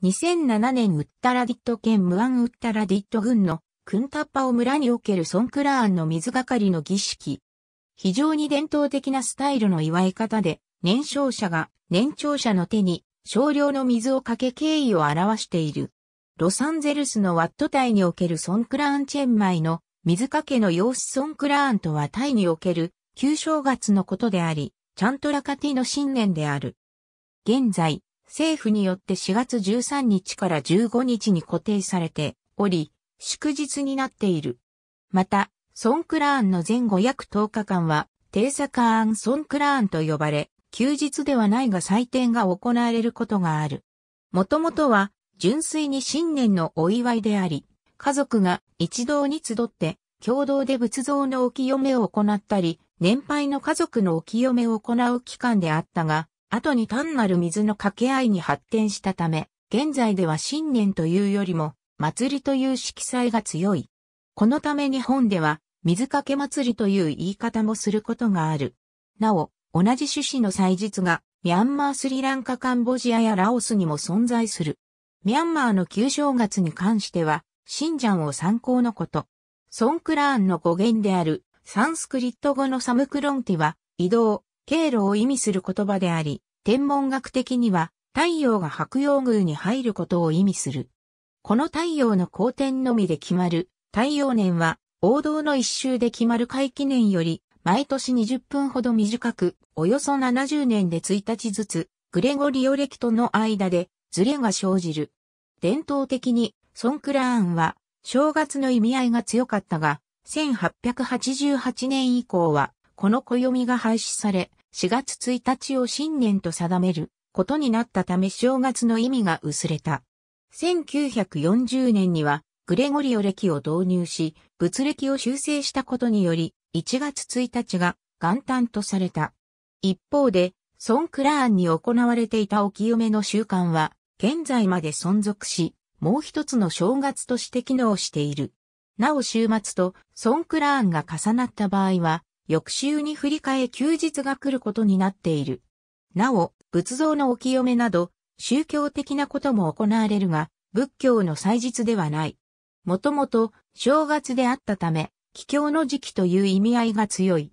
2007年ウッタラディット県ムアンウッタラディット郡のクンタッパオ村におけるソンクラーンの水がかりの儀式。非常に伝統的なスタイルの祝い方で、年少者が年長者の手に少量の水をかけ敬意を表している。ロサンゼルスのワットタイにおけるソンクラーンチェンマイの水かけの様子ソンクラーンとはタイにおける旧正月のことであり、チャントラカティの新年である。現在、政府によって4月13日から15日に固定されており、祝日になっている。また、ソンクラーンの前後約10日間は、ーサカーンソンクラーンと呼ばれ、休日ではないが祭典が行われることがある。もともとは、純粋に新年のお祝いであり、家族が一堂に集って、共同で仏像のお清めを行ったり、年配の家族のお清めを行う期間であったが、後に単なる水の掛け合いに発展したため、現在では新年というよりも、祭りという色彩が強い。このため日本では、水かけ祭りという言い方もすることがある。なお、同じ趣旨の祭日が、ミャンマースリランカカンボジアやラオスにも存在する。ミャンマーの旧正月に関しては、シンジャンを参考のこと。ソンクラーンの語源である、サンスクリット語のサムクロンティは、移動、経路を意味する言葉であり、天文学的には太陽が白陽宮に入ることを意味する。この太陽の公転のみで決まる太陽年は王道の一周で決まる回記念より毎年20分ほど短く、およそ70年で1日ずつグレゴリオ暦との間でズレが生じる。伝統的にソンクラーンは正月の意味合いが強かったが、1888年以降はこの暦が廃止され、4月1日を新年と定めることになったため正月の意味が薄れた。1940年にはグレゴリオ歴を導入し、物歴を修正したことにより、1月1日が元旦とされた。一方で、ソンクラーンに行われていたお清めの習慣は、現在まで存続し、もう一つの正月として機能している。なお週末とソンクラーンが重なった場合は、翌週に振り替え休日が来ることになっている。なお、仏像のお清めなど、宗教的なことも行われるが、仏教の祭日ではない。もともと、正月であったため、帰郷の時期という意味合いが強い。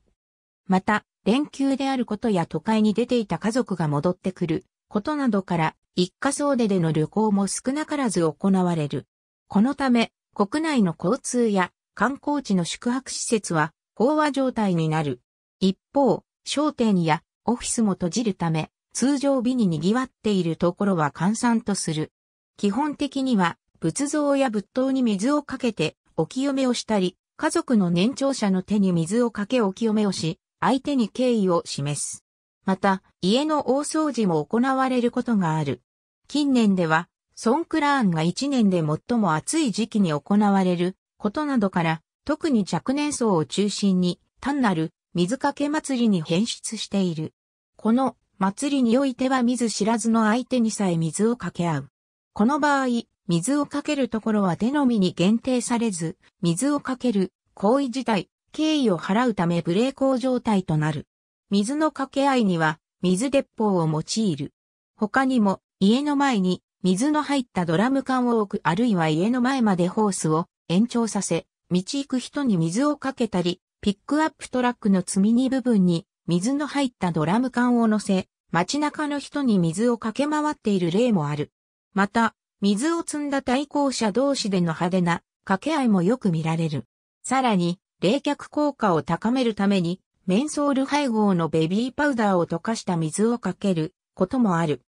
また、連休であることや都会に出ていた家族が戻ってくることなどから、一家総出での旅行も少なからず行われる。このため、国内の交通や観光地の宿泊施設は飽和状態になる。一方、商店やオフィスも閉じるため、通常日に賑わっているところは閑散とする。基本的には、仏像や仏塔に水をかけて、お清めをしたり、家族の年長者の手に水をかけお清めをし、相手に敬意を示す。また、家の大掃除も行われることがある。近年では、ソンクラーンが1年で最も暑い時期に行われることなどから、特に若年層を中心に単なる水かけ祭りに変質している。この祭りにおいては見ず知らずの相手にさえ水をかけ合う。この場合、水をかけるところは手のみに限定されず、水をかける行為自体、敬意を払うため無礼ー状態となる。水の掛け合いには、水鉄砲を用いる。他にも、家の前に水の入ったドラム缶を置くあるいは家の前までホースを延長させ、道行く人に水をかけたり、ピックアップトラックの積み荷部分に水の入ったドラム缶を乗せ、街中の人に水をかけ回っている例もある。また、水を積んだ対向車同士での派手な掛け合いもよく見られる。さらに、冷却効果を高めるために、メンソール配合のベビーパウダーを溶かした水をかけることもある。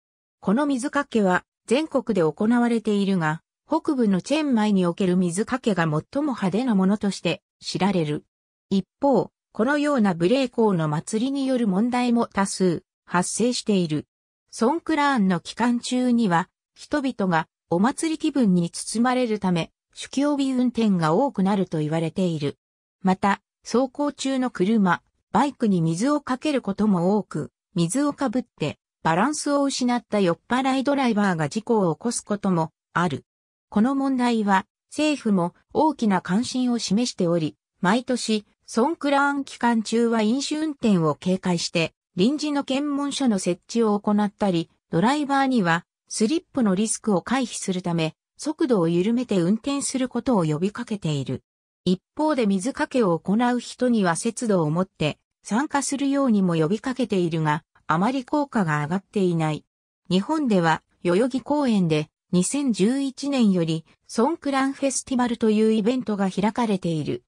この水かけは全国で行われているが、北部のチェンマイにおける水かけが最も派手なものとして知られる。一方、このような無礼ーの祭りによる問題も多数発生している。ソンクラーンの期間中には、人々がお祭り気分に包まれるため、主教日運転が多くなると言われている。また、走行中の車、バイクに水をかけることも多く、水をかぶってバランスを失った酔っ払いドライバーが事故を起こすこともある。この問題は政府も大きな関心を示しており、毎年、ソンクラーン期間中は飲酒運転を警戒して、臨時の検問所の設置を行ったり、ドライバーにはスリップのリスクを回避するため、速度を緩めて運転することを呼びかけている。一方で水かけを行う人には節度を持って参加するようにも呼びかけているが、あまり効果が上がっていない。日本では、代々木公園で2011年よりソンクランフェスティバルというイベントが開かれている。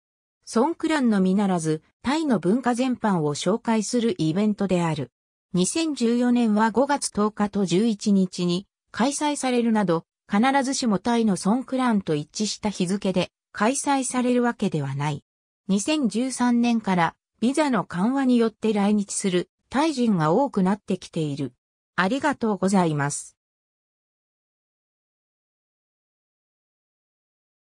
ソンクランのみならず、タイの文化全般を紹介するイベントである。2014年は5月10日と11日に開催されるなど、必ずしもタイのソンクランと一致した日付で開催されるわけではない。2013年からビザの緩和によって来日するタイ人が多くなってきている。ありがとうございます。